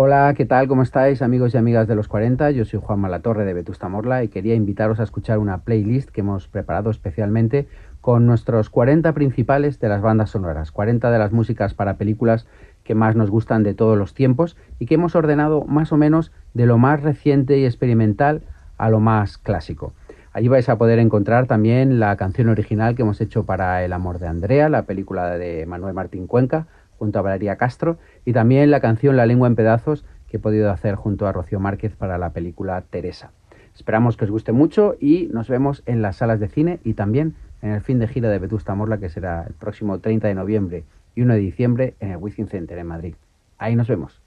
Hola, ¿qué tal? ¿Cómo estáis amigos y amigas de los 40? Yo soy Juan Malatorre de Vetusta Morla y quería invitaros a escuchar una playlist que hemos preparado especialmente con nuestros 40 principales de las bandas sonoras, 40 de las músicas para películas que más nos gustan de todos los tiempos y que hemos ordenado más o menos de lo más reciente y experimental a lo más clásico. Allí vais a poder encontrar también la canción original que hemos hecho para El amor de Andrea, la película de Manuel Martín Cuenca, junto a Valeria Castro, y también la canción La lengua en pedazos que he podido hacer junto a Rocío Márquez para la película Teresa. Esperamos que os guste mucho y nos vemos en las salas de cine y también en el fin de gira de Vetusta Morla, que será el próximo 30 de noviembre y 1 de diciembre en el Wizzing Center en Madrid. Ahí nos vemos.